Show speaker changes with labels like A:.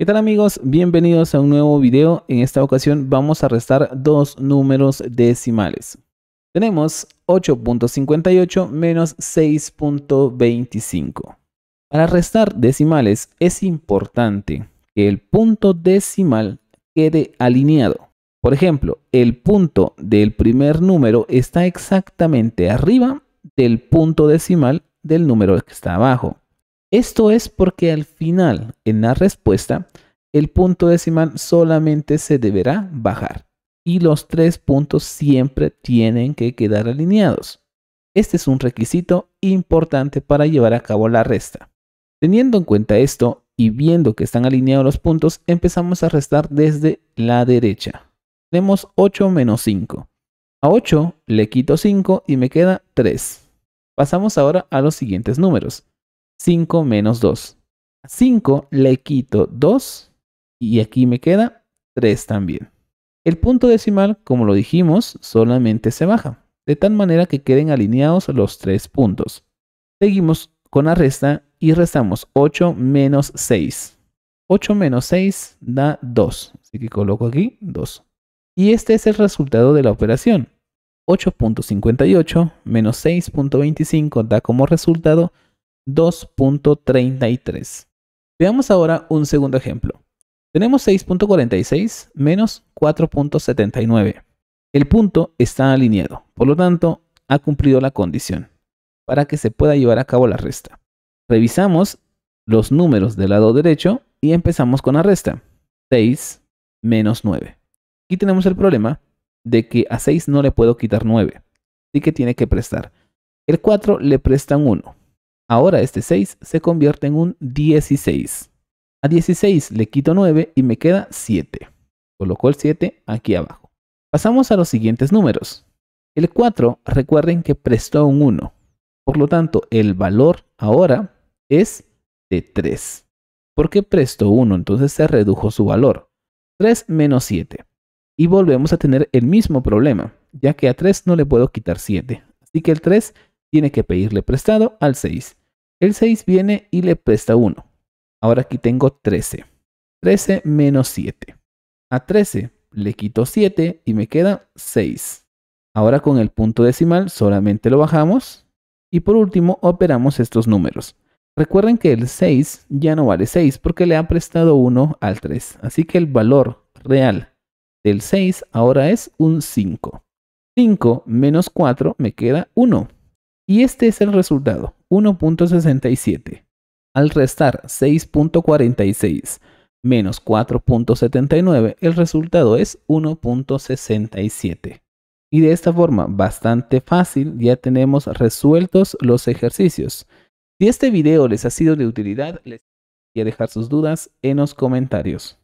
A: ¿Qué tal amigos? Bienvenidos a un nuevo video. En esta ocasión vamos a restar dos números decimales. Tenemos 8.58 menos 6.25. Para restar decimales es importante que el punto decimal quede alineado. Por ejemplo, el punto del primer número está exactamente arriba del punto decimal del número que está abajo. Esto es porque al final, en la respuesta, el punto decimal solamente se deberá bajar y los tres puntos siempre tienen que quedar alineados. Este es un requisito importante para llevar a cabo la resta. Teniendo en cuenta esto y viendo que están alineados los puntos, empezamos a restar desde la derecha. Tenemos 8 menos 5. A 8 le quito 5 y me queda 3. Pasamos ahora a los siguientes números. 5 menos 2. A 5 le quito 2 y aquí me queda 3 también. El punto decimal, como lo dijimos, solamente se baja, de tal manera que queden alineados los tres puntos. Seguimos con la resta y restamos 8 menos 6. 8 menos 6 da 2, así que coloco aquí 2. Y este es el resultado de la operación. 8.58 menos 6.25 da como resultado 2.33. Veamos ahora un segundo ejemplo. Tenemos 6.46 menos 4.79. El punto está alineado, por lo tanto, ha cumplido la condición para que se pueda llevar a cabo la resta. Revisamos los números del lado derecho y empezamos con la resta. 6 menos 9. Aquí tenemos el problema de que a 6 no le puedo quitar 9, así que tiene que prestar. El 4 le prestan 1, Ahora este 6 se convierte en un 16. A 16 le quito 9 y me queda 7. Coloco el 7 aquí abajo. Pasamos a los siguientes números. El 4, recuerden que prestó un 1. Por lo tanto, el valor ahora es de 3. ¿por qué prestó 1, entonces se redujo su valor. 3 menos 7. Y volvemos a tener el mismo problema, ya que a 3 no le puedo quitar 7. Así que el 3 tiene que pedirle prestado al 6. El 6 viene y le presta 1. Ahora aquí tengo 13. 13 menos 7. A 13 le quito 7 y me queda 6. Ahora con el punto decimal solamente lo bajamos. Y por último operamos estos números. Recuerden que el 6 ya no vale 6 porque le ha prestado 1 al 3. Así que el valor real del 6 ahora es un 5. 5 menos 4 me queda 1. Y este es el resultado, 1.67. Al restar 6.46 menos 4.79, el resultado es 1.67. Y de esta forma, bastante fácil, ya tenemos resueltos los ejercicios. Si este video les ha sido de utilidad, les voy a dejar sus dudas en los comentarios.